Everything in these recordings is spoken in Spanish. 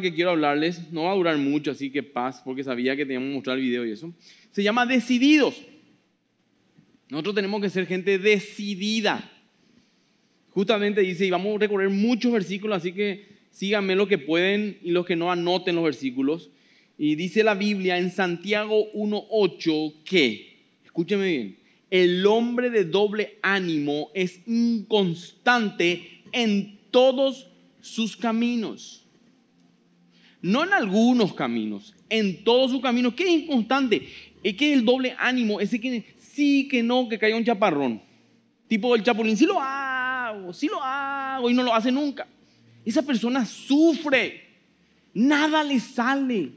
que quiero hablarles no va a durar mucho, así que paz, porque sabía que teníamos que mostrar el video y eso. Se llama decididos. Nosotros tenemos que ser gente decidida. Justamente dice, y vamos a recorrer muchos versículos, así que síganme lo que pueden y los que no anoten los versículos. Y dice la Biblia en Santiago 1.8 que, escúcheme bien, el hombre de doble ánimo es inconstante en todos sus caminos. No en algunos caminos, en todos sus caminos. ¿Qué es inconstante? Es que el doble ánimo, ese que sí, que no, que cae un chaparrón. Tipo el chapulín, sí lo hago, sí lo hago y no lo hace nunca. Esa persona sufre, nada le sale.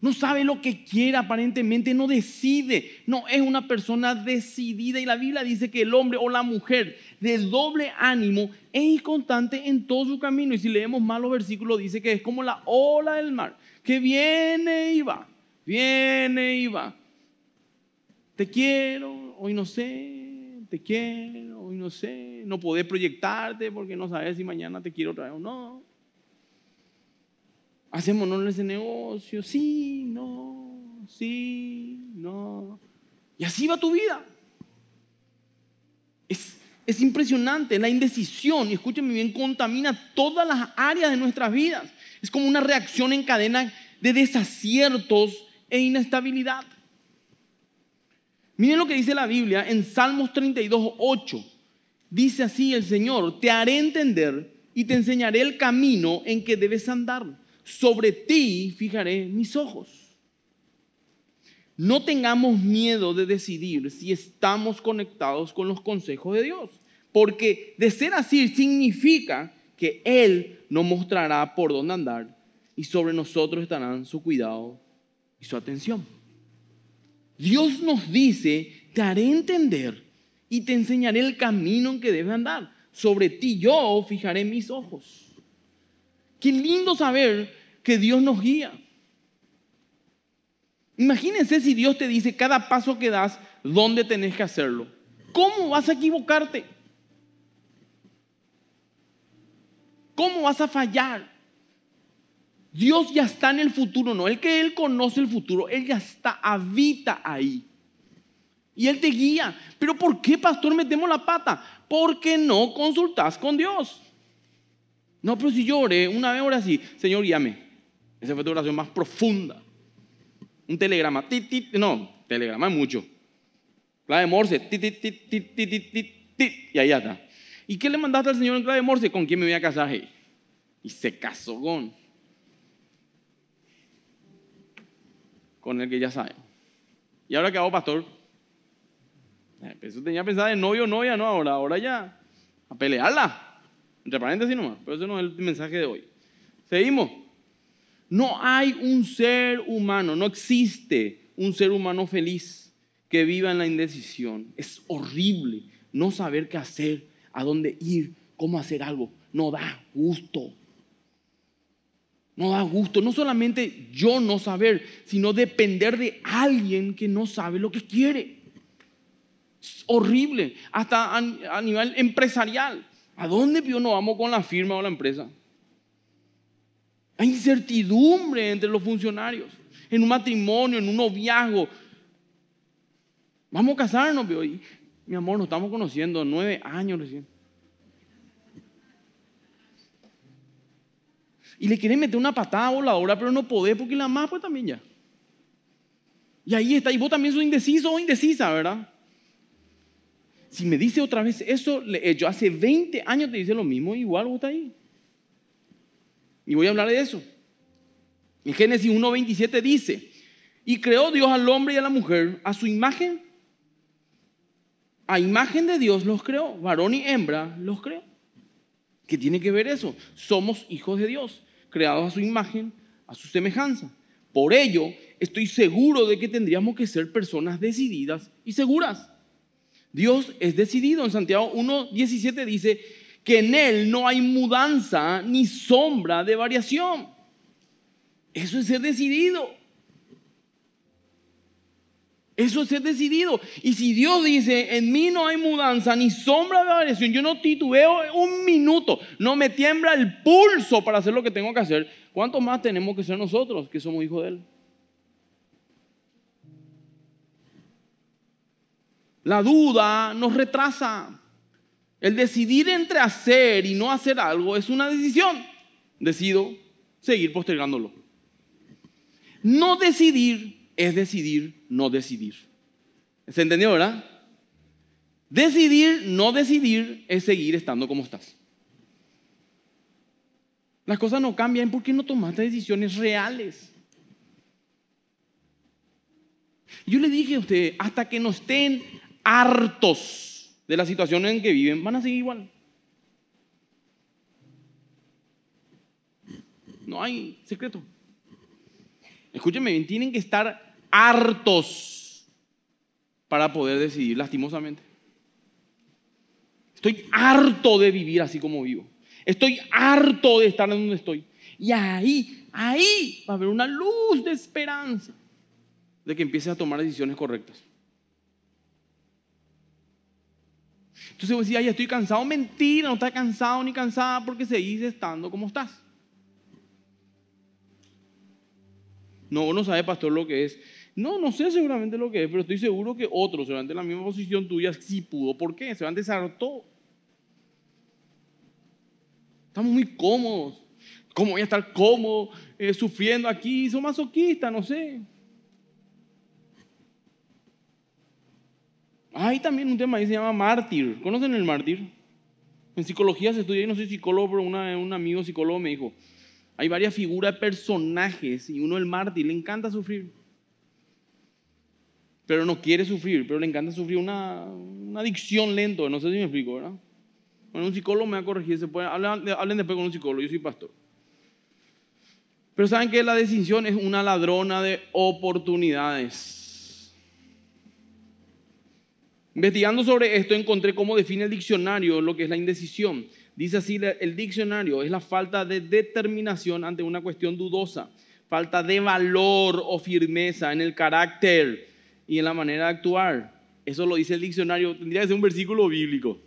No sabe lo que quiere aparentemente, no decide. No, es una persona decidida. Y la Biblia dice que el hombre o la mujer de doble ánimo es inconstante en todo su camino. Y si leemos mal los versículos, dice que es como la ola del mar, que viene y va, viene y va. Te quiero, hoy no sé, te quiero, hoy no sé. No podés proyectarte porque no sabes si mañana te quiero otra vez o no. Hacemos hacemos ese negocio, sí, no, sí, no. Y así va tu vida. Es, impresionante, la indecisión, y escúcheme bien, contamina todas las áreas de nuestras vidas. Es como una reacción en cadena de desaciertos e inestabilidad. Miren lo que dice la Biblia en Salmos 32, 8. Dice así el Señor, te haré entender y te enseñaré el camino en que debes andar sobre ti fijaré mis ojos. No tengamos miedo de decidir si estamos conectados con los consejos de Dios, porque de ser así significa que Él nos mostrará por dónde andar y sobre nosotros estarán su cuidado y su atención. Dios nos dice, te haré entender y te enseñaré el camino en que debes andar. Sobre ti yo fijaré mis ojos. Qué lindo saber que Dios nos guía. Imagínense si Dios te dice cada paso que das, dónde tenés que hacerlo. ¿Cómo vas a equivocarte? ¿Cómo vas a fallar? Dios ya está en el futuro, no el que Él conoce el futuro, Él ya está, habita ahí. Y Él te guía. Pero ¿por qué, pastor, metemos la pata? Porque no consultas con Dios. No, pero si lloré una vez, ahora sí, Señor, llame. Esa fue tu oración más profunda. Un telegrama, tit, no, telegrama es mucho. Clave Morse, tit, tit, tit, tit, tit, tit, tit, y ahí está. ¿Y qué le mandaste al Señor en clave Morse? ¿Con quién me voy a casar? Y se casó con. Con el que ya sabe. ¿Y ahora qué hago, pastor? Pues eso tenía pensado de novio o novia, no, ahora, ahora ya. A pelearla. Entre paréntesis nomás, pero ese no es el mensaje de hoy. Seguimos. No hay un ser humano, no existe un ser humano feliz que viva en la indecisión. Es horrible no saber qué hacer, a dónde ir, cómo hacer algo. No da gusto. No da gusto. No solamente yo no saber, sino depender de alguien que no sabe lo que quiere. Es horrible, hasta a, nivel empresarial. ¿A dónde vio no vamos con la firma o la empresa? Hay incertidumbre entre los funcionarios, en un matrimonio, en un noviazgo. Vamos a casarnos, mi amor, nos estamos conociendo nueve años recién. Y le quieren meter una patada voladora, pero no podés porque la más pues también ya. Y ahí está, y vos también sos indeciso o indecisa, ¿verdad? si me dice otra vez eso, eh, yo hace 20 años te dice lo mismo, igual está ahí. Y voy a hablar de eso. En Génesis 1.27 dice, y creó Dios al hombre y a la mujer a su imagen. A imagen de Dios los creó, varón y hembra los creó. ¿Qué tiene que ver eso? Somos hijos de Dios, creados a su imagen, a su semejanza. Por ello, estoy seguro de que tendríamos que ser personas decididas y seguras. Dios es decidido. En Santiago 1.17 dice que en Él no hay mudanza ni sombra de variación. Eso es ser decidido. Eso es ser decidido. Y si Dios dice, en mí no hay mudanza ni sombra de variación, yo no titubeo un minuto, no me tiembla el pulso para hacer lo que tengo que hacer, ¿cuánto más tenemos que ser nosotros que somos hijos de Él? La duda nos retrasa. El decidir entre hacer y no hacer algo es una decisión. Decido seguir postergándolo. No decidir es decidir no decidir. ¿Se entendió, verdad? Decidir no decidir es seguir estando como estás. Las cosas no cambian porque no tomaste decisiones reales. Yo le dije a usted, hasta que no estén hartos de la situación en que viven, van a seguir igual. No hay secreto. Escúchenme bien, tienen que estar hartos para poder decidir lastimosamente. Estoy harto de vivir así como vivo. Estoy harto de estar donde estoy. Y ahí, ahí va a haber una luz de esperanza de que empiece a tomar decisiones correctas. Entonces vos decía, ay, estoy cansado. Mentira, no está cansado ni cansada porque seguís estando como estás. No, no sabes, pastor, lo que es. No, no sé seguramente lo que es, pero estoy seguro que otro, seguramente en la misma posición tuya, sí pudo. ¿Por qué? Se van desartó. Estamos muy cómodos. ¿Cómo voy a estar cómodo eh, sufriendo aquí? Son masoquistas, no sé. Hay también un tema ahí se llama mártir. ¿Conocen el mártir? En psicología se estudia, y no soy psicólogo, pero un amigo psicólogo me dijo, hay varias figuras, personajes, y uno el mártir le encanta sufrir. Pero no quiere sufrir, pero le encanta sufrir una, adicción lento, no sé si me explico, ¿verdad? Bueno, un psicólogo me va a corregir, se hablen, hablen después con un psicólogo, yo soy pastor. Pero saben que la decisión es una ladrona de oportunidades. Investigando sobre esto encontré cómo define el diccionario lo que es la indecisión. Dice así el diccionario, es la falta de determinación ante una cuestión dudosa, falta de valor o firmeza en el carácter y en la manera de actuar. Eso lo dice el diccionario, tendría que ser un versículo bíblico,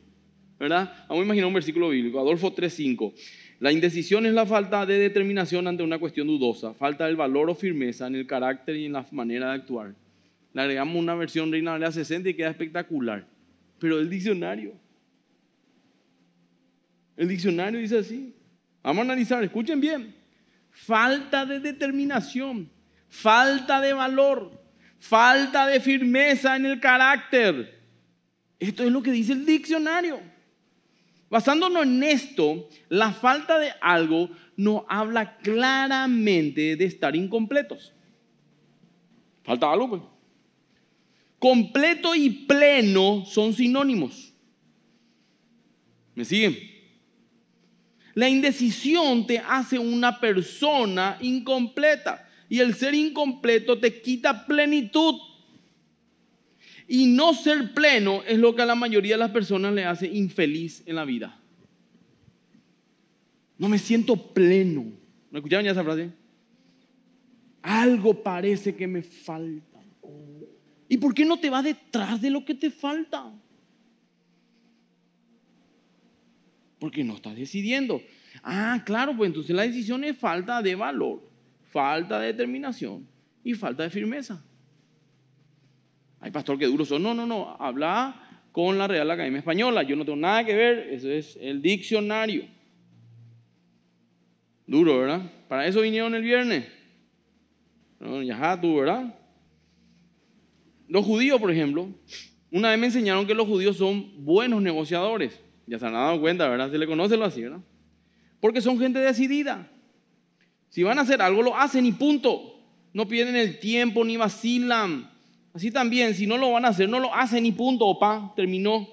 ¿verdad? Vamos a imaginar un versículo bíblico, Adolfo 3.5. La indecisión es la falta de determinación ante una cuestión dudosa, falta del valor o firmeza en el carácter y en la manera de actuar. Le agregamos una versión Reina a 60 y queda espectacular. Pero el diccionario. El diccionario dice así. Vamos a analizar, escuchen bien. Falta de determinación, falta de valor, falta de firmeza en el carácter. Esto es lo que dice el diccionario. Basándonos en esto, la falta de algo nos habla claramente de estar incompletos. Falta algo, pues completo y pleno son sinónimos. ¿Me siguen? La indecisión te hace una persona incompleta y el ser incompleto te quita plenitud. Y no ser pleno es lo que a la mayoría de las personas le hace infeliz en la vida. No me siento pleno. ¿Me escuchaban ya esa frase? Algo parece que me falta. ¿Y por qué no te vas detrás de lo que te falta? Porque no estás decidiendo. Ah, claro, pues entonces la decisión es falta de valor, falta de determinación y falta de firmeza. Hay pastor que duro son. No, no, no. Habla con la Real Academia Española. Yo no tengo nada que ver. Eso es el diccionario. Duro, ¿verdad? Para eso vinieron el viernes. ya tú, ¿verdad? Los judíos, por ejemplo, una vez me enseñaron que los judíos son buenos negociadores. Ya se han dado cuenta, ¿verdad? Se le conoce lo así, ¿verdad? Porque son gente decidida. Si van a hacer algo, lo hacen y punto. No pierden el tiempo ni vacilan. Así también, si no lo van a hacer, no lo hacen y punto, opa, terminó.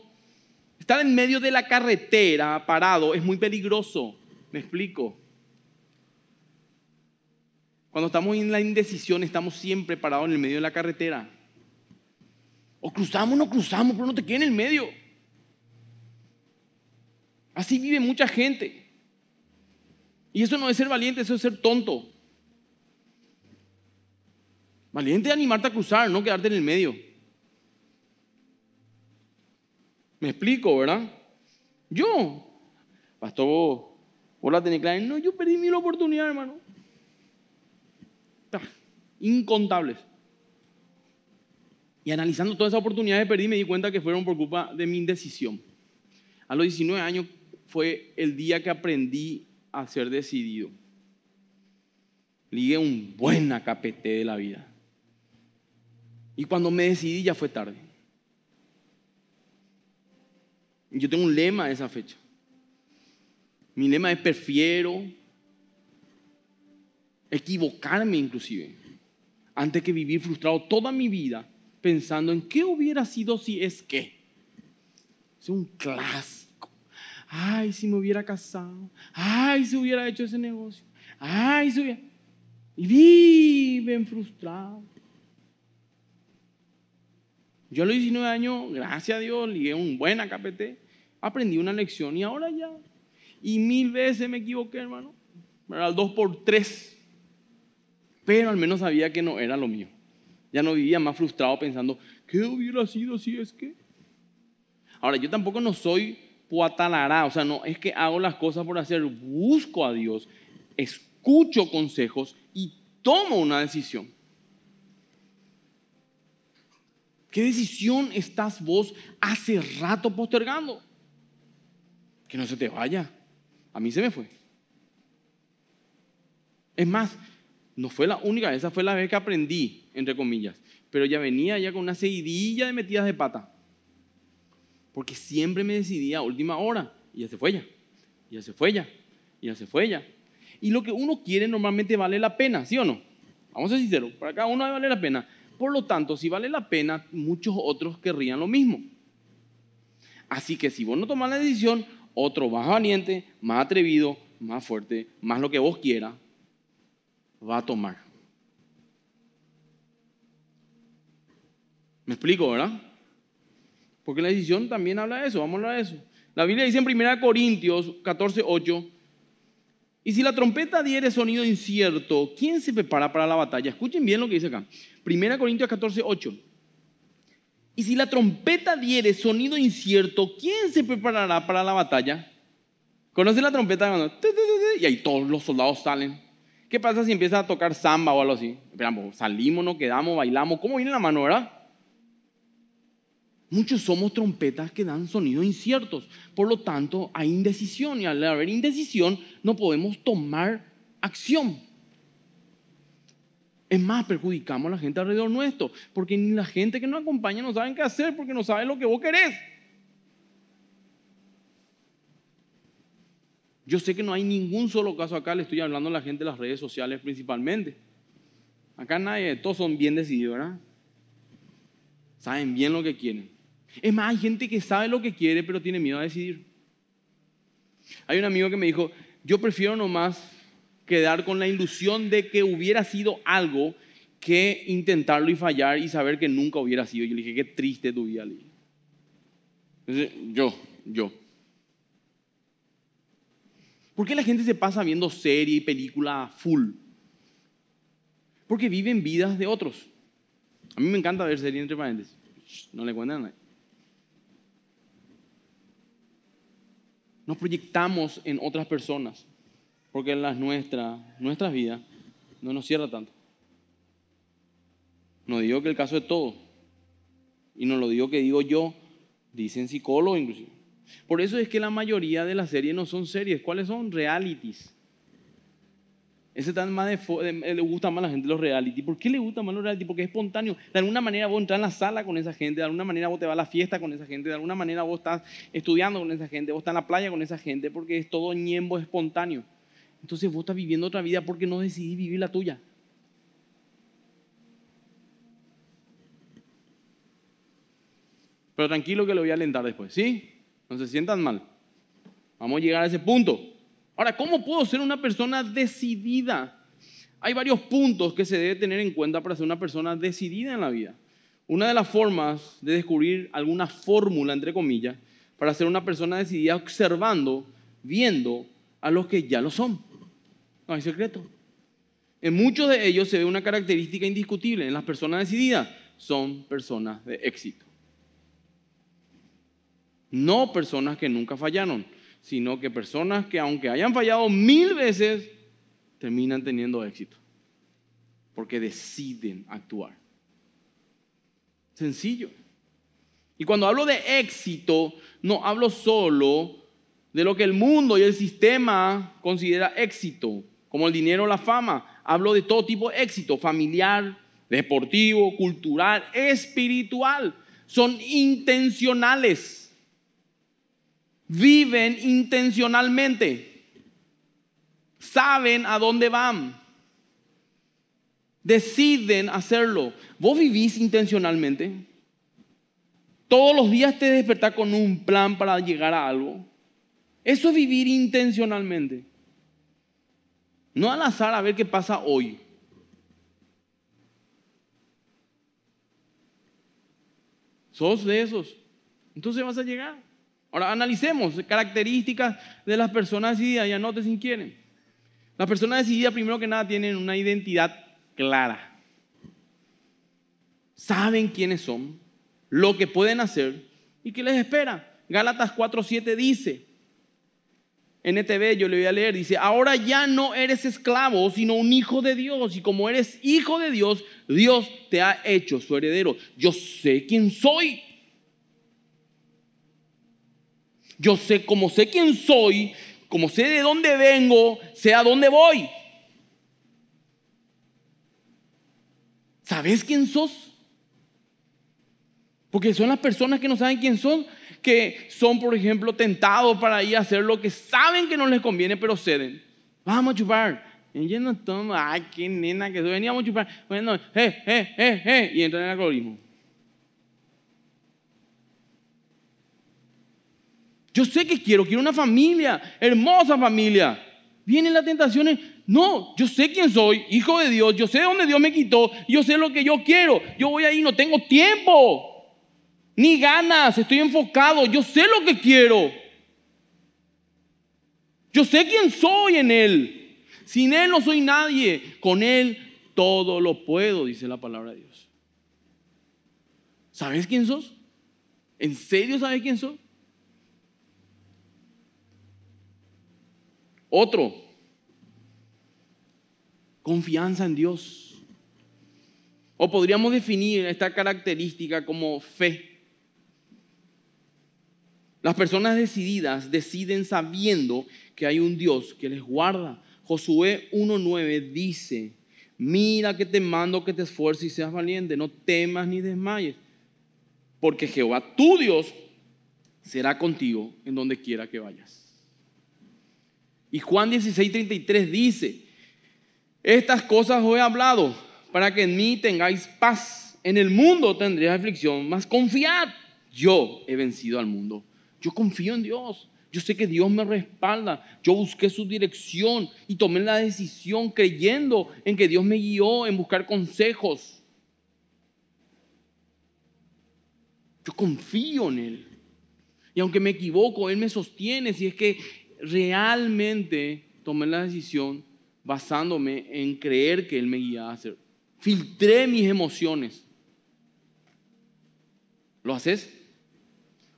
Estar en medio de la carretera parado es muy peligroso. Me explico. Cuando estamos en la indecisión, estamos siempre parados en el medio de la carretera. O cruzamos o no cruzamos, pero no te quedes en el medio. Así vive mucha gente. Y eso no es ser valiente, eso es ser tonto. Valiente es animarte a cruzar, no quedarte en el medio. Me explico, ¿verdad? Yo, pastor, Hola vos la tenés clara. No, yo perdí mil oportunidades, hermano. Incontables. Y analizando todas esas oportunidades que perdí, me di cuenta que fueron por culpa de mi indecisión. A los 19 años fue el día que aprendí a ser decidido. Ligue un buen acapete de la vida. Y cuando me decidí ya fue tarde. Yo tengo un lema de esa fecha. Mi lema es prefiero equivocarme inclusive antes que vivir frustrado toda mi vida pensando en qué hubiera sido si es que. Es un clásico. Ay, si me hubiera casado. Ay, si hubiera hecho ese negocio. Ay, si hubiera... Y viven frustrados. Yo a los 19 años, gracias a Dios, ligué un buen AKPT, aprendí una lección y ahora ya. Y mil veces me equivoqué, hermano. Era el 2 por 3. Pero al menos sabía que no era lo mío. Ya no vivía más frustrado pensando, ¿qué hubiera sido si es que? Ahora, yo tampoco no soy puatalará, o sea, no es que hago las cosas por hacer, busco a Dios, escucho consejos y tomo una decisión. ¿Qué decisión estás vos hace rato postergando? Que no se te vaya. A mí se me fue. Es más, no fue la única, esa fue la vez que aprendí entre comillas, pero ya venía ya con una seguidilla de metidas de pata. Porque siempre me decidía a última hora y ya se fue ya, y ya se fue ya, y ya se fue ya. Y lo que uno quiere normalmente vale la pena, ¿sí o no? Vamos a ser sinceros, para cada uno vale la pena. Por lo tanto, si vale la pena, muchos otros querrían lo mismo. Así que si vos no tomás la decisión, otro más valiente, más atrevido, más fuerte, más lo que vos quieras, va a tomar. Me explico, ¿verdad? Porque la decisión también habla de eso, vamos a hablar de eso. La Biblia dice en 1 Corintios 14, 8, y si la trompeta diere sonido incierto, ¿quién se prepara para la batalla? Escuchen bien lo que dice acá. 1 Corintios 14, 8. Y si la trompeta diere sonido incierto, ¿quién se preparará para la batalla? ¿Conocen la trompeta? Y ahí todos los soldados salen. ¿Qué pasa si empieza a tocar samba o algo así? Esperamos, salimos, nos quedamos, bailamos. ¿Cómo viene la mano, verdad? Muchos somos trompetas que dan sonidos inciertos. Por lo tanto, hay indecisión y al haber indecisión no podemos tomar acción. Es más, perjudicamos a la gente alrededor nuestro, porque ni la gente que nos acompaña no saben qué hacer porque no sabe lo que vos querés. Yo sé que no hay ningún solo caso acá, le estoy hablando a la gente de las redes sociales principalmente. Acá nadie, todos son bien decididos, ¿verdad? Saben bien lo que quieren. Es más, hay gente que sabe lo que quiere, pero tiene miedo a decidir. Hay un amigo que me dijo, yo prefiero nomás quedar con la ilusión de que hubiera sido algo que intentarlo y fallar y saber que nunca hubiera sido. Yo le dije, qué triste tu vida, Lee. yo, yo. ¿Por qué la gente se pasa viendo serie y película full? Porque viven vidas de otros. A mí me encanta ver series entre paréntesis. No le cuentan a nadie. nos proyectamos en otras personas, porque en las nuestras, nuestras vidas no nos cierra tanto. No digo que el caso es todo, y no lo digo que digo yo, dicen psicólogos inclusive. Por eso es que la mayoría de las series no son series, ¿cuáles son? Realities. Ese tan más eh, le gusta más a la gente los reality. ¿Por qué le gusta más los reality? Porque es espontáneo. De alguna manera vos entras en la sala con esa gente, de alguna manera vos te vas a la fiesta con esa gente, de alguna manera vos estás estudiando con esa gente, vos estás en la playa con esa gente, porque es todo ñembo espontáneo. Entonces vos estás viviendo otra vida porque no decidís vivir la tuya. Pero tranquilo que lo voy a alentar después, ¿sí? No se sientan mal. Vamos a llegar a ese punto. Ahora, ¿cómo puedo ser una persona decidida? Hay varios puntos que se debe tener en cuenta para ser una persona decidida en la vida. Una de las formas de descubrir alguna fórmula, entre comillas, para ser una persona decidida observando, viendo a los que ya lo son. No hay secreto. En muchos de ellos se ve una característica indiscutible. En las personas decididas son personas de éxito. No personas que nunca fallaron sino que personas que aunque hayan fallado mil veces, terminan teniendo éxito, porque deciden actuar. Sencillo. Y cuando hablo de éxito, no hablo solo de lo que el mundo y el sistema considera éxito, como el dinero o la fama. Hablo de todo tipo de éxito, familiar, deportivo, cultural, espiritual. Son intencionales viven intencionalmente, saben a dónde van, deciden hacerlo. ¿Vos vivís intencionalmente? Todos los días te despertás con un plan para llegar a algo. Eso es vivir intencionalmente. No al azar a ver qué pasa hoy. ¿Sos de esos? Entonces vas a llegar. Ahora analicemos características de las personas decididas y anoten si quieren. Las personas decididas primero que nada tienen una identidad clara. Saben quiénes son, lo que pueden hacer y qué les espera. Gálatas 4:7 dice, en NTV yo le voy a leer, dice, ahora ya no eres esclavo, sino un hijo de Dios. Y como eres hijo de Dios, Dios te ha hecho su heredero. Yo sé quién soy. Yo sé como sé quién soy, como sé de dónde vengo, sé a dónde voy. ¿Sabes quién sos? Porque son las personas que no saben quién son, que son, por ejemplo, tentados para ir a hacer lo que saben que no les conviene, pero ceden. Vamos a chupar. Y yo no ay, qué nena que veníamos a chupar. Bueno, eh, eh, eh, eh, y entran en el alcoholismo. Yo sé que quiero, quiero una familia, hermosa familia. Vienen las tentaciones. No, yo sé quién soy, hijo de Dios, yo sé dónde Dios me quitó, yo sé lo que yo quiero. Yo voy ahí, no tengo tiempo, ni ganas, estoy enfocado, yo sé lo que quiero. Yo sé quién soy en Él. Sin Él no soy nadie, con Él todo lo puedo, dice la palabra de Dios. ¿Sabes quién sos? ¿En serio sabes quién sos? Otro, confianza en Dios. O podríamos definir esta característica como fe. Las personas decididas deciden sabiendo que hay un Dios que les guarda. Josué 1.9 dice, mira que te mando que te esfuerces y seas valiente, no temas ni desmayes, porque Jehová tu Dios será contigo en donde quiera que vayas. Y Juan 16:33 dice, estas cosas os he hablado para que en mí tengáis paz. En el mundo tendréis aflicción, mas confiad, yo he vencido al mundo. Yo confío en Dios. Yo sé que Dios me respalda. Yo busqué su dirección y tomé la decisión creyendo en que Dios me guió en buscar consejos. Yo confío en Él. Y aunque me equivoco, Él me sostiene si es que realmente tomé la decisión basándome en creer que Él me guía a hacer. Filtré mis emociones. ¿Lo haces?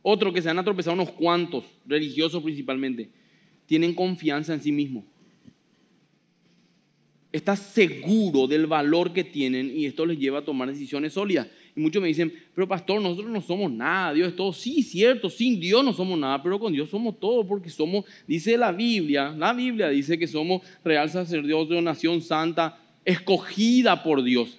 Otro que se han atropellado unos cuantos, religiosos principalmente, tienen confianza en sí mismos. Estás seguro del valor que tienen y esto les lleva a tomar decisiones sólidas. Y muchos me dicen, pero pastor, nosotros no somos nada, Dios es todo. Sí, cierto, sin Dios no somos nada, pero con Dios somos todo porque somos, dice la Biblia, la Biblia dice que somos real una nación santa, escogida por Dios.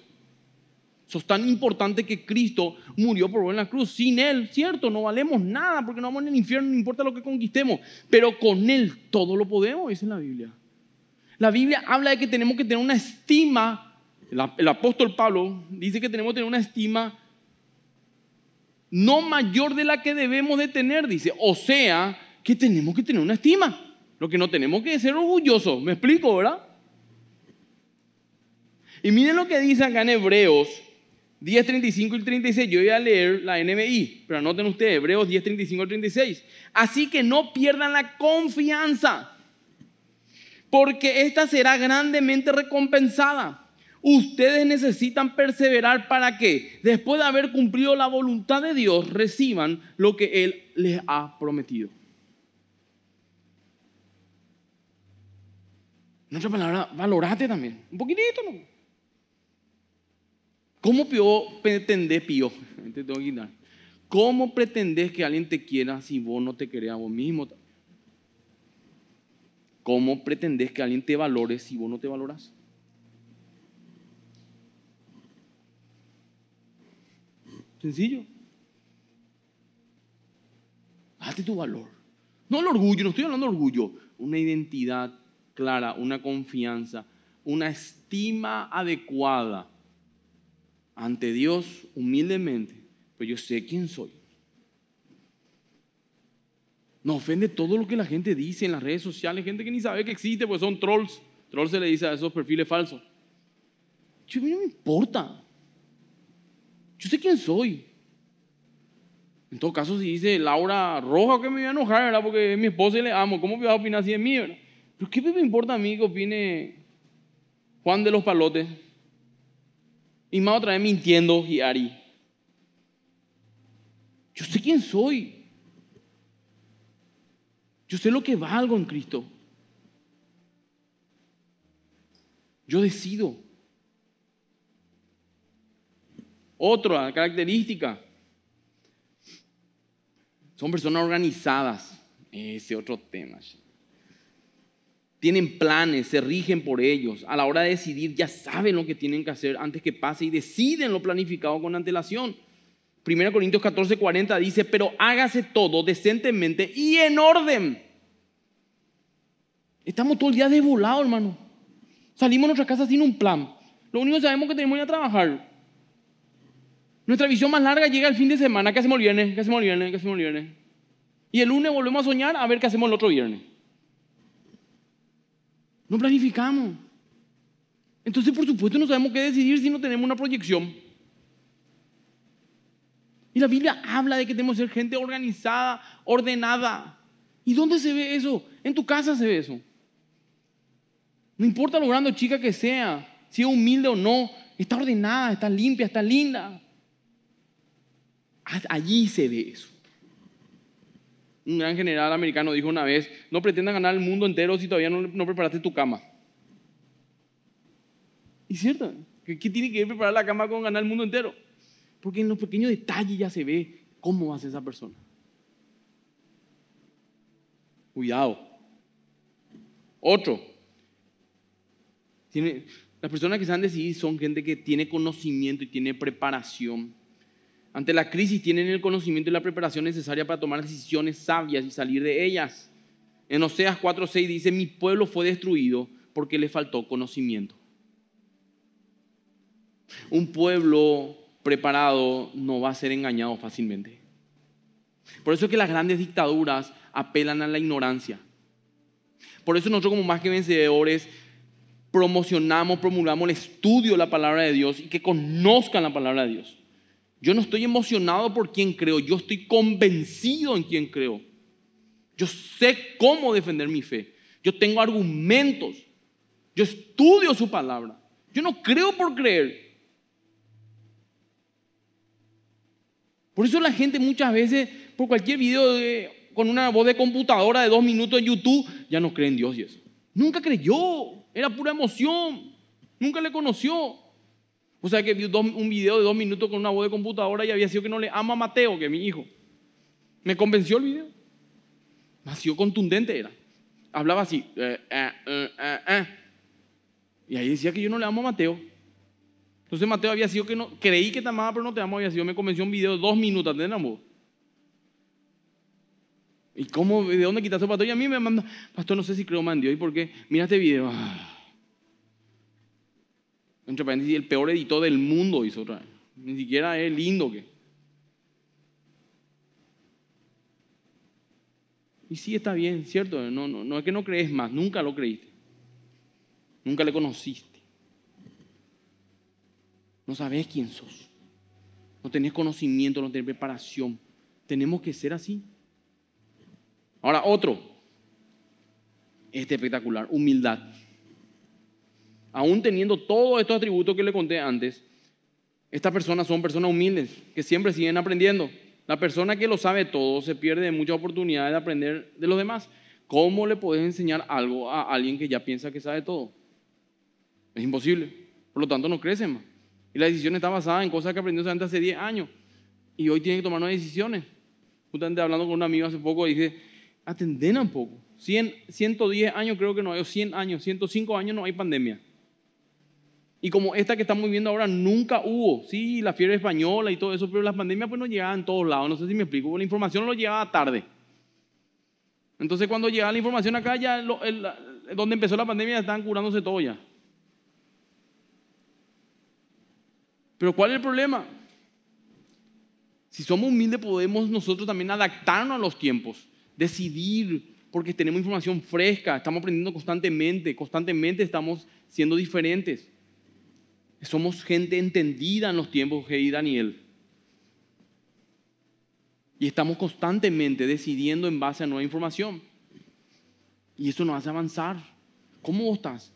Eso es tan importante que Cristo murió por buena la cruz. Sin Él, cierto, no valemos nada porque no vamos en el infierno, no importa lo que conquistemos. Pero con Él todo lo podemos, dice la Biblia. La Biblia habla de que tenemos que tener una estima el, apóstol Pablo dice que tenemos que tener una estima no mayor de la que debemos de tener, dice. O sea, que tenemos que tener una estima. Lo que no tenemos que ser orgullosos. ¿Me explico, verdad? Y miren lo que dice acá en Hebreos 10, 35 y 36. Yo voy a leer la NBI, pero anoten ustedes, Hebreos 10, 35 y 36. Así que no pierdan la confianza, porque esta será grandemente recompensada. Ustedes necesitan perseverar para que, después de haber cumplido la voluntad de Dios, reciban lo que Él les ha prometido. En otra palabra, valorate también. Un poquitito. ¿no? ¿Cómo pío, pretendés, ¿Cómo pretendés que alguien te quiera si vos no te querés a vos mismo? ¿Cómo pretendés que alguien te valore si vos no te valorás? Sencillo. Hazte tu valor. No el orgullo, no estoy hablando de orgullo. Una identidad clara, una confianza, una estima adecuada ante Dios humildemente. Pero yo sé quién soy. no ofende todo lo que la gente dice en las redes sociales, gente que ni sabe que existe, pues son trolls. Trolls se le dice a esos perfiles falsos. Yo, no me importa. Yo sé quién soy. En todo caso, si dice Laura Roja, que me voy a enojar, ¿verdad? Porque es mi esposa y le amo. ¿Cómo voy a opinar así de mí, verdad? Pero ¿qué me importa a mí que opine Juan de los Palotes? Y más otra vez mintiendo y Ari. Yo sé quién soy. Yo sé lo que valgo en Cristo. Yo decido. Otra característica, son personas organizadas. Ese otro tema. Tienen planes, se rigen por ellos. A la hora de decidir ya saben lo que tienen que hacer antes que pase y deciden lo planificado con antelación. 1 Corintios 14, 40 dice, pero hágase todo decentemente y en orden. Estamos todo el día desvolados, hermano. Salimos de nuestra casa sin un plan. Lo único que sabemos es que tenemos que ir a trabajar. Nuestra visión más larga llega al fin de semana, ¿qué hacemos el viernes? ¿Qué hacemos el viernes? ¿Qué hacemos el viernes? Y el lunes volvemos a soñar a ver qué hacemos el otro viernes. No planificamos. Entonces, por supuesto, no sabemos qué decidir si no tenemos una proyección. Y la Biblia habla de que tenemos que ser gente organizada, ordenada. ¿Y dónde se ve eso? En tu casa se ve eso. No importa lo grande chica que sea, si es humilde o no, está ordenada, está limpia, está linda. Allí se ve eso. Un gran general americano dijo una vez, no pretendas ganar el mundo entero si todavía no, preparaste tu cama. Y cierto, ¿qué, tiene que ver preparar la cama con ganar el mundo entero? Porque en los pequeños detalles ya se ve cómo va esa persona. Cuidado. Otro. las personas que se han decidido son gente que tiene conocimiento y tiene preparación ante la crisis tienen el conocimiento y la preparación necesaria para tomar decisiones sabias y salir de ellas. En Oseas 4:6 dice, mi pueblo fue destruido porque le faltó conocimiento. Un pueblo preparado no va a ser engañado fácilmente. Por eso es que las grandes dictaduras apelan a la ignorancia. Por eso nosotros como más que vencedores promocionamos, promulgamos el estudio de la palabra de Dios y que conozcan la palabra de Dios. Yo no estoy emocionado por quien creo, yo estoy convencido en quien creo. Yo sé cómo defender mi fe. Yo tengo argumentos. Yo estudio su palabra. Yo no creo por creer. Por eso la gente muchas veces, por cualquier video con una voz de computadora de dos minutos en YouTube, ya no cree en Dios y eso. Nunca creyó, era pura emoción, nunca le conoció. O sea que vi un video de dos minutos con una voz de computadora y había sido que no le ama a Mateo, que es mi hijo. Me convenció el video. sido contundente era. Hablaba así. Eh, eh, eh, y ahí decía que yo no le amo a Mateo. Entonces Mateo había sido que no, creí que te amaba, pero no te amo. Había sido, me convenció un video de dos minutos, de amor. ¿Y cómo, de dónde quitaste el pastor? Y a mí me manda, pastor, no sé si creo más ¿Y por qué? Mira este video. Ah entre paréntesis, el peor editor del mundo hizo otra Ni siquiera es lindo que. Y sí está bien, ¿cierto? No, no, no es que no crees más, nunca lo creíste. Nunca le conociste. No sabes quién sos. No tenés conocimiento, no tenés preparación. Tenemos que ser así. Ahora, otro. Este espectacular, humildad aún teniendo todos estos atributos que le conté antes, estas personas son personas humildes, que siempre siguen aprendiendo. La persona que lo sabe todo se pierde mucha muchas oportunidades de aprender de los demás. ¿Cómo le puedes enseñar algo a alguien que ya piensa que sabe todo? Es imposible. Por lo tanto, no crecen. más. Y la decisión está basada en cosas que aprendió hace 10 años. Y hoy tiene que tomar nuevas decisiones. Justamente hablando con un amigo hace poco, dije, atenden un poco. 100, 110 años creo que no hay, o 100 años, 105 años no hay pandemia. Y como esta que estamos viviendo ahora nunca hubo, sí, la fiebre española y todo eso, pero las pandemias pues no llegaban en todos lados, no sé si me explico, la información lo llegaba tarde. Entonces cuando llegaba la información acá, ya donde empezó la pandemia ya estaban curándose todo ya. Pero ¿cuál es el problema? Si somos humildes podemos nosotros también adaptarnos a los tiempos, decidir, porque tenemos información fresca, estamos aprendiendo constantemente, constantemente estamos siendo diferentes. Somos gente entendida en los tiempos de Daniel. Y estamos constantemente decidiendo en base a nueva información. Y eso nos hace avanzar. ¿Cómo estás?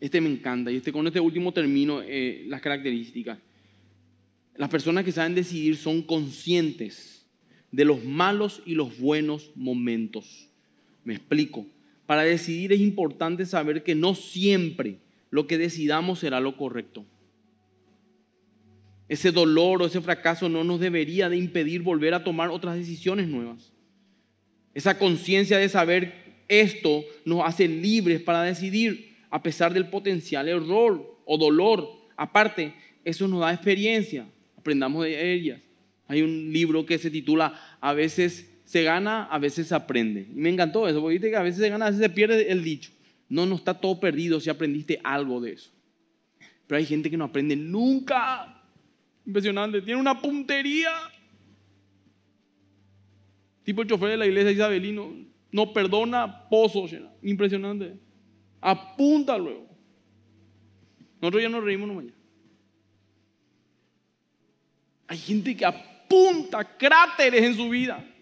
Este me encanta. Y este, con este último termino eh, las características. Las personas que saben decidir son conscientes de los malos y los buenos momentos. Me explico. Para decidir es importante saber que no siempre lo que decidamos será lo correcto. Ese dolor o ese fracaso no nos debería de impedir volver a tomar otras decisiones nuevas. Esa conciencia de saber esto nos hace libres para decidir a pesar del potencial error o dolor. Aparte, eso nos da experiencia, aprendamos de ellas. Hay un libro que se titula A veces se gana, a veces se aprende. Y me encantó eso, porque que a veces se gana, a veces se pierde el dicho. No, no está todo perdido si aprendiste algo de eso. Pero hay gente que no aprende nunca. Impresionante, tiene una puntería. Tipo el chofer de la iglesia isabelino, no perdona pozos. Impresionante. Apunta luego. Nosotros ya nos reímos mañana. Hay gente que apunta cráteres en su vida.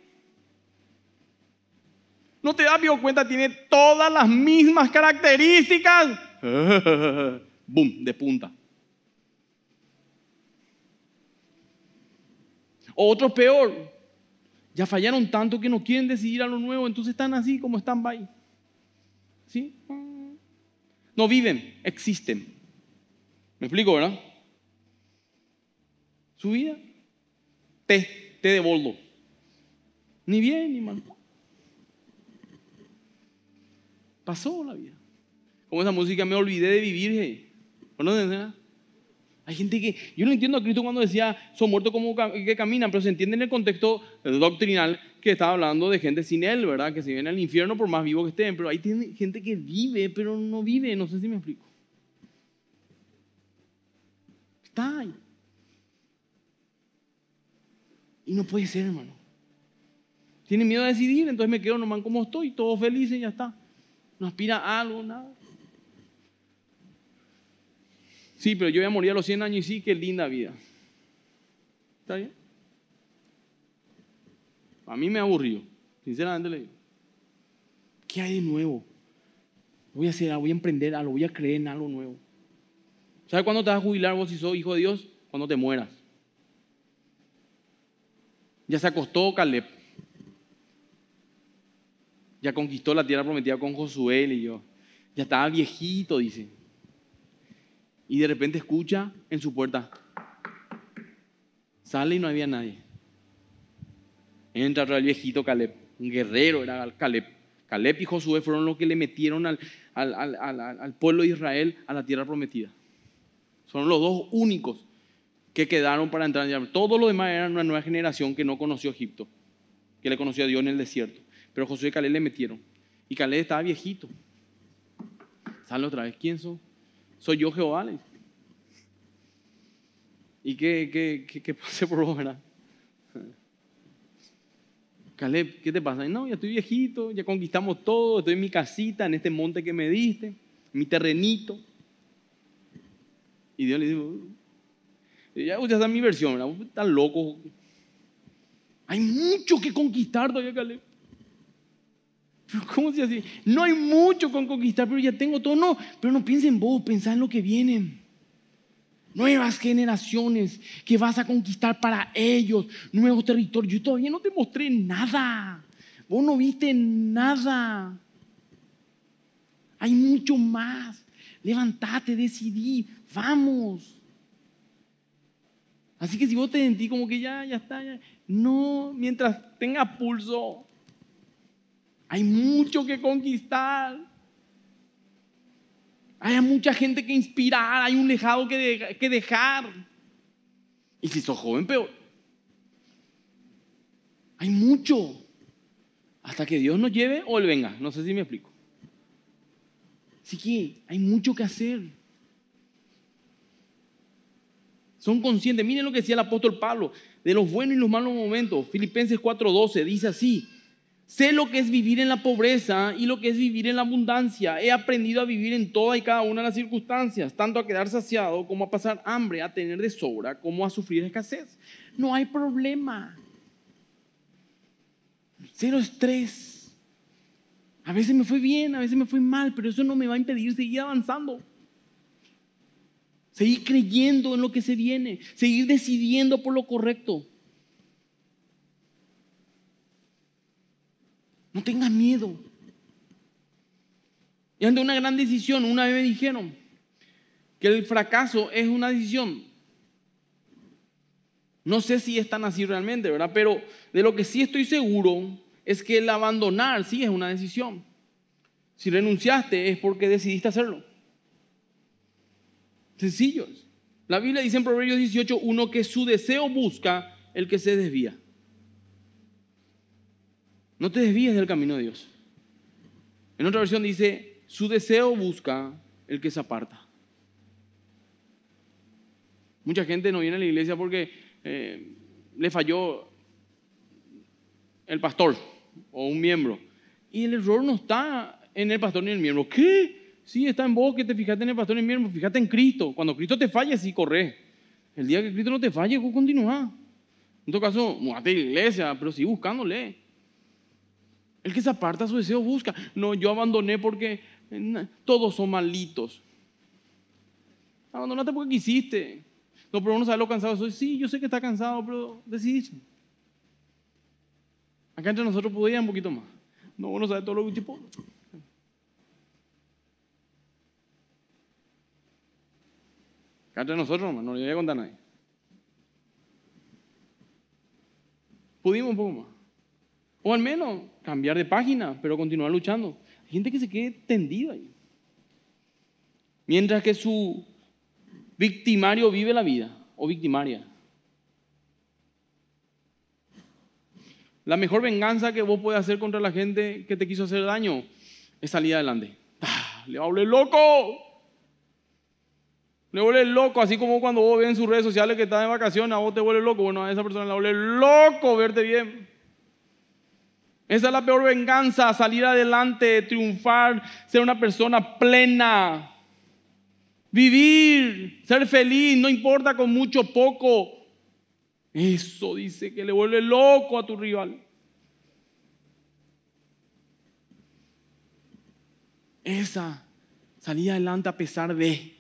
¿No te das cuenta? Tiene todas las mismas características. Boom, de punta. Otro peor, ya fallaron tanto que no quieren decidir a lo nuevo, entonces están así como están by. ¿Sí? No viven, existen. ¿Me explico, verdad? Su vida, Te, té de boldo. Ni bien ni mal. Pasó la vida. Como esa música, me olvidé de vivir. ¿No eh? Hay gente que, yo no entiendo a Cristo cuando decía, son muertos como que caminan, pero se entiende en el contexto doctrinal que estaba hablando de gente sin Él, ¿verdad? Que se viene al infierno por más vivo que estén, pero hay gente que vive, pero no vive, no sé si me explico. Está ahí. Y no puede ser, hermano. Tiene miedo a decidir, entonces me quedo nomás como estoy, todo feliz y ya está. ¿No aspira algo? Nada. Sí, pero yo voy a morir a los 100 años y sí, qué linda vida. ¿Está bien? A mí me aburrió, sinceramente le digo. ¿Qué hay de nuevo? Voy a hacer algo, voy a emprender algo, voy a creer en algo nuevo. ¿Sabes cuándo te vas a jubilar vos si sos hijo de Dios? Cuando te mueras. Ya se acostó Caleb ya conquistó la tierra prometida con Josué, y yo. Ya estaba viejito, dice. Y de repente escucha en su puerta. Sale y no había nadie. Entra el viejito Caleb, un guerrero era Caleb. Caleb y Josué fueron los que le metieron al, pueblo de Israel a la tierra prometida. Son los dos únicos que quedaron para entrar en Todos los demás eran una nueva generación que no conoció Egipto, que le conoció a Dios en el desierto. Pero Josué y Caleb le metieron. Y Caleb estaba viejito. Sale otra vez, ¿quién soy? Soy yo Jehová. ¿Y qué, qué, qué, por vos, Caleb, ¿qué te pasa? No, ya estoy viejito, ya conquistamos todo, estoy en mi casita, en este monte que me diste, mi terrenito. Y Dios le dijo, uh, ya, usted está mi versión, ¿verdad? Están locos. Hay mucho que conquistar todavía, Caleb. ¿Cómo se hace? No hay mucho con conquistar, pero ya tengo todo. No, pero no piensen vos, pensá en lo que viene. Nuevas generaciones que vas a conquistar para ellos, nuevos territorios. Yo todavía no te mostré nada. Vos no viste nada. Hay mucho más. Levantate, decidí, vamos. Así que si vos te sentís como que ya, ya está, no, mientras tenga pulso, hay mucho que conquistar. Hay mucha gente que inspirar, hay un lejado que, que dejar. Y si sos joven, peor. Hay mucho. Hasta que Dios nos lleve o Él venga. No sé si me explico. Así que hay mucho que hacer. Son conscientes. Miren lo que decía el apóstol Pablo de los buenos y los malos momentos. Filipenses 4:12 dice así. Sé lo que es vivir en la pobreza y lo que es vivir en la abundancia. He aprendido a vivir en toda y cada una de las circunstancias, tanto a quedar saciado como a pasar hambre, a tener de sobra, como a sufrir escasez. No hay problema. Cero estrés. A veces me fue bien, a veces me fue mal, pero eso no me va a impedir seguir avanzando. Seguir creyendo en lo que se viene, seguir decidiendo por lo correcto. No tengas miedo. Y de una gran decisión, una vez me dijeron que el fracaso es una decisión. No sé si es tan así realmente, ¿verdad? Pero de lo que sí estoy seguro es que el abandonar sí es una decisión. Si renunciaste es porque decidiste hacerlo. Sencillos. La Biblia dice en Proverbios 18, uno que su deseo busca el que se desvía. No te desvíes del camino de Dios. En otra versión dice, su deseo busca el que se aparta. Mucha gente no viene a la iglesia porque eh, le falló el pastor o un miembro. Y el error no está en el pastor ni en el miembro. ¿Qué? Sí, está en vos que te fijaste en el pastor ni en el miembro. Fíjate en Cristo. Cuando Cristo te falle, sí, corre. El día que Cristo no te falle, vos continúa. En todo caso, la iglesia, pero sigue buscándole. El que se aparta a su deseo busca. No, yo abandoné porque eh, todos son malitos. Abandonaste porque quisiste. No, pero uno sabe lo cansado soy. Sí, yo sé que está cansado, pero decidiste. Acá entre nosotros podía un poquito más. No, uno sabe todo lo que tipo. Acá entre nosotros, no, no le voy a contar a nadie. Pudimos un poco más. O al menos cambiar de página, pero continuar luchando. Hay gente que se quede tendida ahí. Mientras que su victimario vive la vida, o victimaria. La mejor venganza que vos puedes hacer contra la gente que te quiso hacer daño es salir adelante. Ah, va ¡Le hablé loco! Le vuelve loco, así como cuando vos ves en sus redes sociales que está de vacaciones, a vos te vuelve loco. Bueno, a esa persona le vuelve loco verte bien. Esa es la peor venganza, salir adelante, triunfar, ser una persona plena, vivir, ser feliz, no importa con mucho o poco. Eso dice que le vuelve loco a tu rival. Esa salir adelante a pesar de.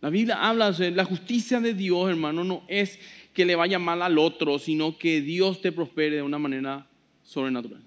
La Biblia habla de la justicia de Dios, hermano, no es que le vaya mal al otro, sino que Dios te prospere de una manera sobrenatural.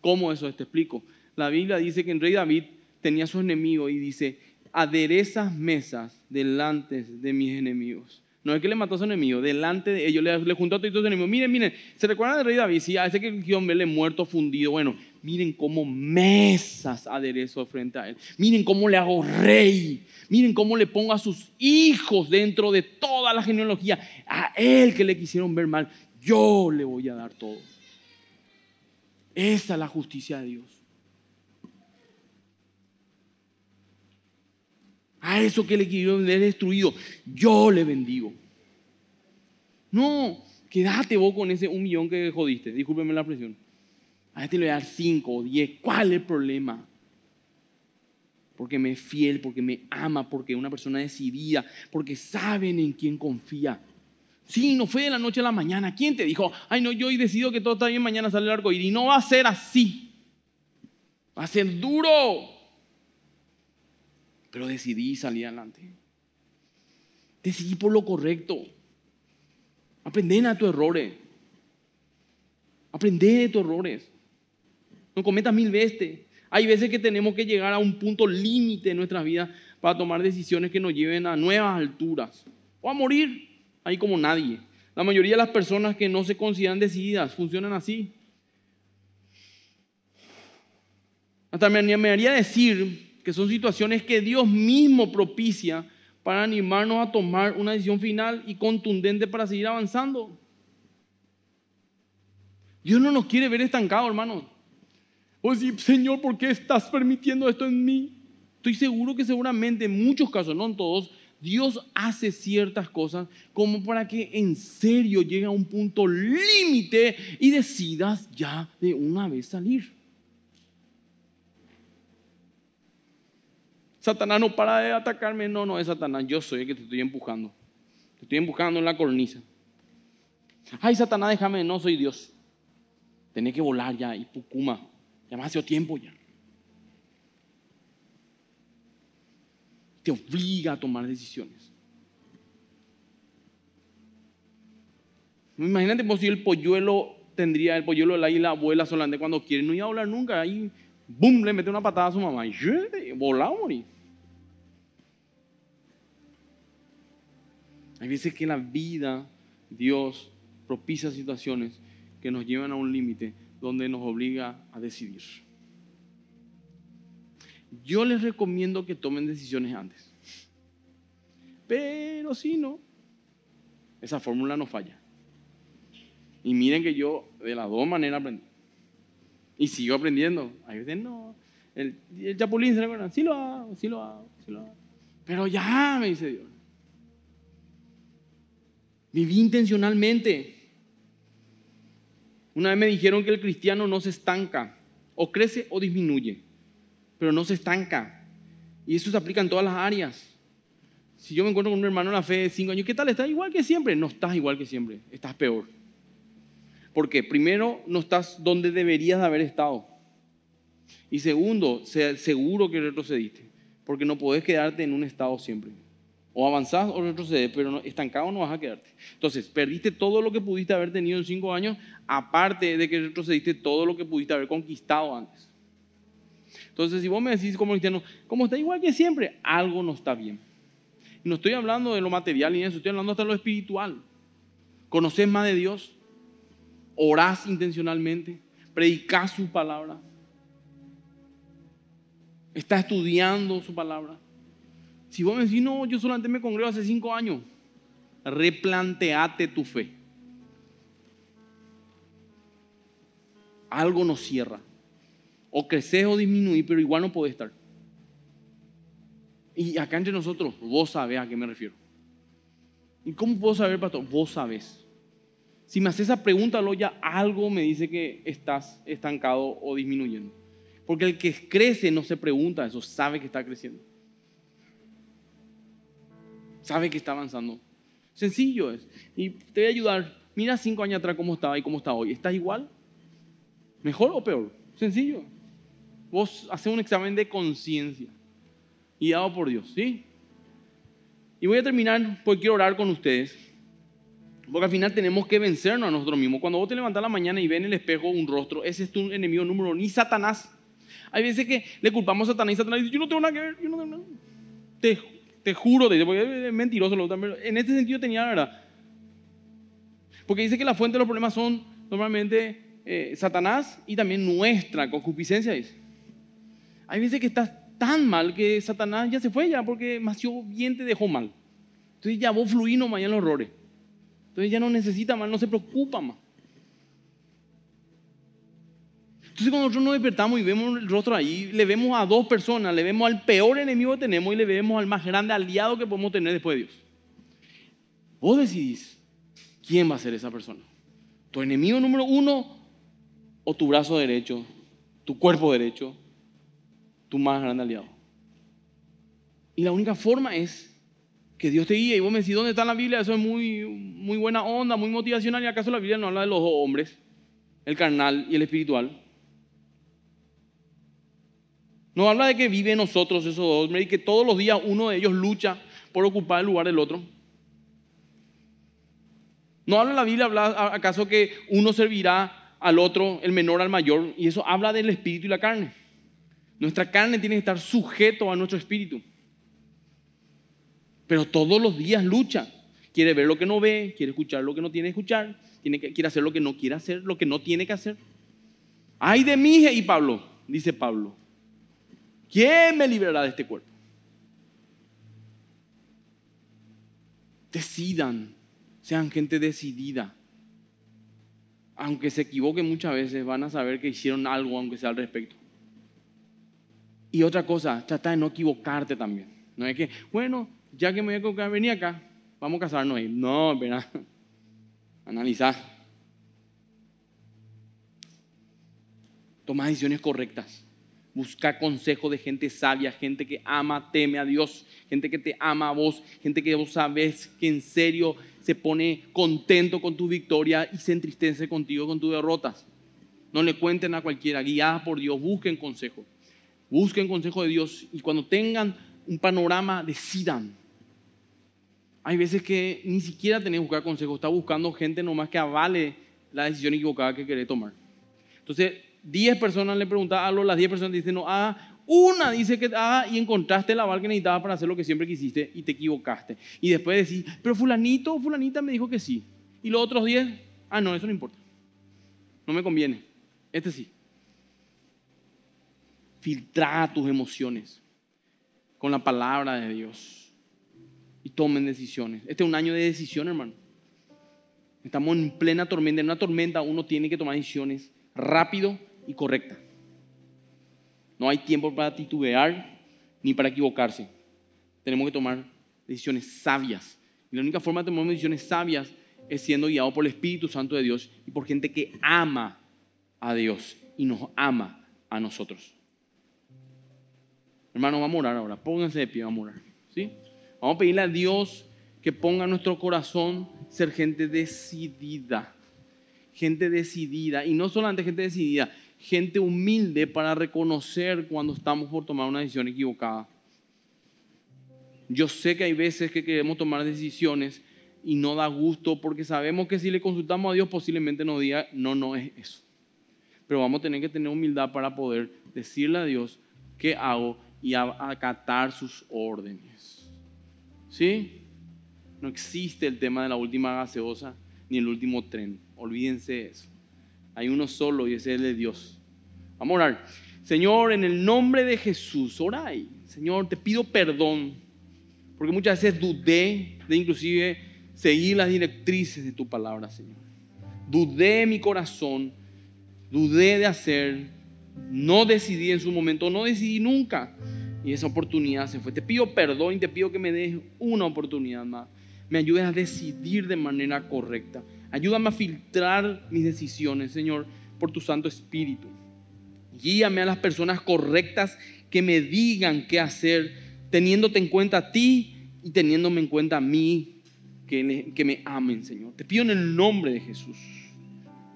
¿Cómo eso? Te explico. La Biblia dice que el rey David tenía a su enemigo y dice, aderezas mesas delante de mis enemigos. No es que le mató a su enemigo, delante de ellos, le, juntó a todos sus enemigos. Miren, miren, ¿se recuerdan del rey David? Sí, a ese que hombre le muerto, fundido. Bueno, miren cómo mesas aderezo frente a él. Miren cómo le hago rey. Miren cómo le pongo a sus hijos dentro de toda la genealogía. A él que le quisieron ver mal, yo le voy a dar todo. Esa es la justicia de Dios. A eso que le quiero destruido, yo le bendigo. No, quédate vos con ese un millón que jodiste, discúlpeme la presión. A este le voy a dar cinco o diez. ¿Cuál es el problema? Porque me es fiel, porque me ama, porque es una persona decidida, porque saben en quién confía. Sí, no fue de la noche a la mañana. ¿Quién te dijo? Ay, no, yo hoy decido que todo está bien, mañana sale el arco Y no va a ser así. Va a ser duro. Pero decidí salir adelante. Decidí por lo correcto. Aprende a tus errores. Aprende de tus errores. No cometas mil veces. Hay veces que tenemos que llegar a un punto límite en nuestras vidas para tomar decisiones que nos lleven a nuevas alturas o a morir ahí como nadie. La mayoría de las personas que no se consideran decididas funcionan así. Hasta me, haría decir que son situaciones que Dios mismo propicia para animarnos a tomar una decisión final y contundente para seguir avanzando. Dios no nos quiere ver estancados, hermano. O decir, Señor, ¿por qué estás permitiendo esto en mí? Estoy seguro que seguramente en muchos casos, no en todos, Dios hace ciertas cosas como para que en serio llegue a un punto límite y decidas ya de una vez salir. Satanás no para de atacarme. No, no es Satanás. Yo soy el que te estoy empujando. Te estoy empujando en la cornisa. Ay, Satanás, déjame. No soy Dios. Tenés que volar ya. Y Pucuma. Ya me hace tiempo ya. te obliga a tomar decisiones. Imagínate pues, si el polluelo tendría, el polluelo y la abuela solamente cuando quiere, no iba a hablar nunca, ahí, boom, le mete una patada a su mamá, y eh, volamos morir. Hay veces que la vida, Dios, propicia situaciones que nos llevan a un límite donde nos obliga a decidir yo les recomiendo que tomen decisiones antes. Pero si no, esa fórmula no falla. Y miren que yo de las dos maneras aprendí. Y sigo aprendiendo. Hay veces no. El, el chapulín se recuerda, sí lo hago, sí lo hago, sí lo hago. Pero ya, me dice Dios. Viví intencionalmente. Una vez me dijeron que el cristiano no se estanca, o crece o disminuye pero no se estanca. Y eso se aplica en todas las áreas. Si yo me encuentro con un hermano en la fe de cinco años, ¿qué tal? ¿Estás igual que siempre? No estás igual que siempre, estás peor. Porque primero, no estás donde deberías de haber estado. Y segundo, seguro que retrocediste, porque no podés quedarte en un estado siempre. O avanzás o retrocedes, pero estancado no vas a quedarte. Entonces, perdiste todo lo que pudiste haber tenido en cinco años, aparte de que retrocediste todo lo que pudiste haber conquistado antes. Entonces, si vos me decís como cristiano, como está igual que siempre, algo no está bien. no estoy hablando de lo material ni eso, estoy hablando hasta de lo espiritual. Conoces más de Dios, orás intencionalmente, predicás su palabra, estás estudiando su palabra. Si vos me decís, no, yo solamente me congrego hace cinco años, replanteate tu fe. Algo nos cierra o creces o disminuís, pero igual no podés estar. Y acá entre nosotros, vos sabés a qué me refiero. ¿Y cómo puedo saber, pastor? Vos sabés. Si me haces esa pregunta, ya algo me dice que estás estancado o disminuyendo. Porque el que crece no se pregunta eso, sabe que está creciendo. Sabe que está avanzando. Sencillo es. Y te voy a ayudar. Mira cinco años atrás cómo estaba y cómo está hoy. ¿Estás igual? ¿Mejor o peor? Sencillo. Vos haces un examen de conciencia, guiado por Dios, ¿sí? Y voy a terminar porque quiero orar con ustedes. Porque al final tenemos que vencernos a nosotros mismos. Cuando vos te levantas la mañana y ves en el espejo un rostro, ese es tu enemigo número ni Satanás. Hay veces que le culpamos a Satanás y Satanás dice, yo no tengo nada que ver, yo no tengo nada. Te, te juro, te es mentiroso. en este sentido tenía la verdad. Porque dice que la fuente de los problemas son normalmente eh, Satanás y también nuestra concupiscencia, dice. Hay veces que estás tan mal que Satanás ya se fue ya porque demasiado bien te dejó mal. Entonces ya vos fluís nomás en los errores. Entonces ya no necesita más, no se preocupa más. Entonces cuando nosotros nos despertamos y vemos el rostro ahí, le vemos a dos personas, le vemos al peor enemigo que tenemos y le vemos al más grande aliado que podemos tener después de Dios. Vos decidís quién va a ser esa persona. Tu enemigo número uno o tu brazo derecho, tu cuerpo derecho, tu más grande aliado. Y la única forma es que Dios te guíe. Y vos me decís, ¿dónde está la Biblia? Eso es muy, muy buena onda, muy motivacional. ¿Y acaso la Biblia no habla de los dos hombres, el carnal y el espiritual? No habla de que viven nosotros esos dos hombres y que todos los días uno de ellos lucha por ocupar el lugar del otro. ¿No habla la Biblia habla acaso que uno servirá al otro, el menor al mayor? Y eso habla del espíritu y la carne. Nuestra carne tiene que estar sujeto a nuestro espíritu. Pero todos los días lucha. Quiere ver lo que no ve, quiere escuchar lo que no tiene que escuchar, tiene que, quiere hacer lo que no quiere hacer, lo que no tiene que hacer. Ay de mí, y Pablo, dice Pablo, ¿quién me liberará de este cuerpo? Decidan, sean gente decidida. Aunque se equivoquen muchas veces, van a saber que hicieron algo, aunque sea al respecto. Y otra cosa, trata de no equivocarte también. No es que, bueno, ya que me voy a equivocar, vení acá, vamos a casarnos ahí. No, verá, analizar. Toma decisiones correctas. Busca consejo de gente sabia, gente que ama, teme a Dios, gente que te ama a vos, gente que vos sabes que en serio se pone contento con tu victoria y se entristece contigo con tus derrotas. No le cuenten a cualquiera, guiadas por Dios, busquen consejo busquen consejo de Dios y cuando tengan un panorama, decidan. Hay veces que ni siquiera tenés que buscar consejo, está buscando gente nomás que avale la decisión equivocada que quiere tomar. Entonces, 10 personas le preguntan los las 10 personas dicen no ah, una dice que ah, y encontraste el aval que necesitaba para hacer lo que siempre quisiste y te equivocaste. Y después decís, pero fulanito fulanita me dijo que sí. Y los otros 10, ah, no, eso no importa. No me conviene. Este sí. Filtra tus emociones con la palabra de Dios y tomen decisiones. Este es un año de decisión, hermano. Estamos en plena tormenta. En una tormenta uno tiene que tomar decisiones rápido y correctas. No hay tiempo para titubear ni para equivocarse. Tenemos que tomar decisiones sabias. Y la única forma de tomar decisiones sabias es siendo guiado por el Espíritu Santo de Dios y por gente que ama a Dios y nos ama a nosotros. Hermano, va a orar ahora. Pónganse de pie, vamos a orar. ¿sí? Vamos a pedirle a Dios que ponga en nuestro corazón ser gente decidida. Gente decidida. Y no solamente gente decidida, gente humilde para reconocer cuando estamos por tomar una decisión equivocada. Yo sé que hay veces que queremos tomar decisiones y no da gusto porque sabemos que si le consultamos a Dios posiblemente nos diga, no, no es eso. Pero vamos a tener que tener humildad para poder decirle a Dios qué hago y a acatar sus órdenes. ¿Sí? No existe el tema de la última gaseosa ni el último tren. Olvídense eso. Hay uno solo y ese es el de Dios. Vamos a orar. Señor, en el nombre de Jesús, orai. Señor, te pido perdón, porque muchas veces dudé de inclusive seguir las directrices de tu palabra, Señor. Dudé mi corazón, dudé de hacer no decidí en su momento, no decidí nunca. Y esa oportunidad se fue. Te pido perdón y te pido que me des una oportunidad más. Me ayudes a decidir de manera correcta. Ayúdame a filtrar mis decisiones, Señor, por tu Santo Espíritu. Guíame a las personas correctas que me digan qué hacer, teniéndote en cuenta a ti y teniéndome en cuenta a mí, que, me amen, Señor. Te pido en el nombre de Jesús.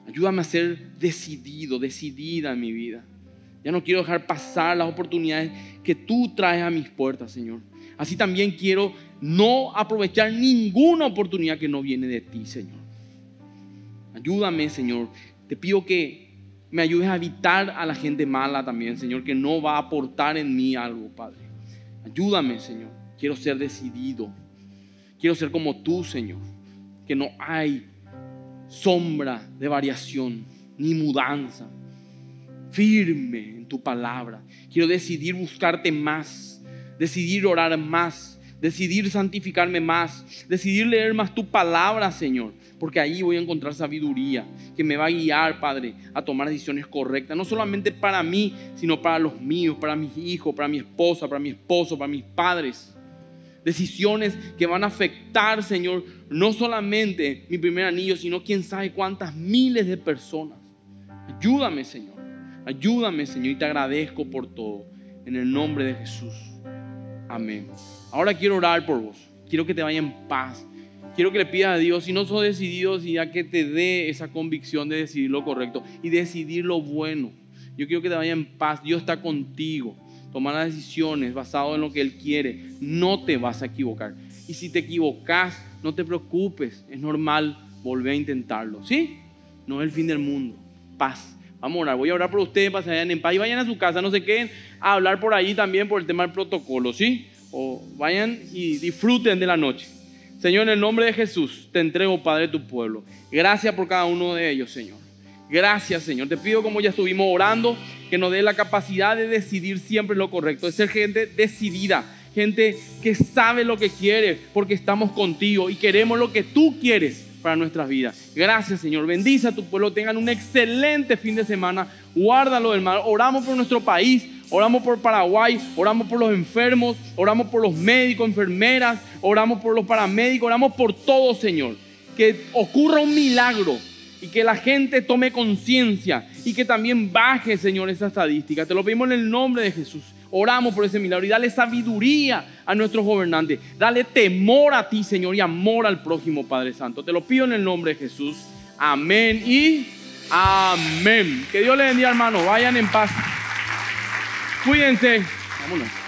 Ayúdame a ser decidido, decidida en mi vida. Ya no quiero dejar pasar las oportunidades que tú traes a mis puertas, Señor. Así también quiero no aprovechar ninguna oportunidad que no viene de ti, Señor. Ayúdame, Señor. Te pido que me ayudes a evitar a la gente mala también, Señor, que no va a aportar en mí algo, Padre. Ayúdame, Señor. Quiero ser decidido. Quiero ser como tú, Señor. Que no hay sombra de variación ni mudanza. Firme en tu palabra. Quiero decidir buscarte más, decidir orar más, decidir santificarme más, decidir leer más tu palabra, Señor, porque ahí voy a encontrar sabiduría que me va a guiar, Padre, a tomar decisiones correctas, no solamente para mí, sino para los míos, para mis hijos, para mi esposa, para mi esposo, para mis padres decisiones que van a afectar, Señor, no solamente mi primer anillo, sino quién sabe cuántas miles de personas. Ayúdame, Señor. Ayúdame, Señor, y te agradezco por todo. En el nombre de Jesús. Amén. Ahora quiero orar por vos. Quiero que te vaya en paz. Quiero que le pidas a Dios, si no sos decidido, si ya que te dé esa convicción de decidir lo correcto y decidir lo bueno. Yo quiero que te vaya en paz. Dios está contigo tomar las decisiones basado en lo que Él quiere, no te vas a equivocar. Y si te equivocas, no te preocupes, es normal volver a intentarlo, ¿sí? No es el fin del mundo, paz. Vamos a orar, voy a orar por ustedes para que vayan en paz y vayan a su casa, no se queden a hablar por ahí también por el tema del protocolo, ¿sí? O vayan y disfruten de la noche. Señor, en el nombre de Jesús, te entrego, Padre, tu pueblo. Gracias por cada uno de ellos, Señor. Gracias, Señor. Te pido, como ya estuvimos orando, que nos dé la capacidad de decidir siempre lo correcto, de ser gente decidida, gente que sabe lo que quiere, porque estamos contigo y queremos lo que tú quieres para nuestras vidas. Gracias, Señor. Bendice a tu pueblo. Tengan un excelente fin de semana. Guárdalo del mal. Oramos por nuestro país. Oramos por Paraguay, oramos por los enfermos, oramos por los médicos, enfermeras, oramos por los paramédicos, oramos por todo, Señor. Que ocurra un milagro y que la gente tome conciencia y que también baje, Señor, esa estadística. Te lo pedimos en el nombre de Jesús. Oramos por ese milagro y dale sabiduría a nuestros gobernantes. Dale temor a ti, Señor, y amor al prójimo, Padre Santo. Te lo pido en el nombre de Jesús. Amén y amén. Que Dios les bendiga, hermano. Vayan en paz. Cuídense. Vámonos.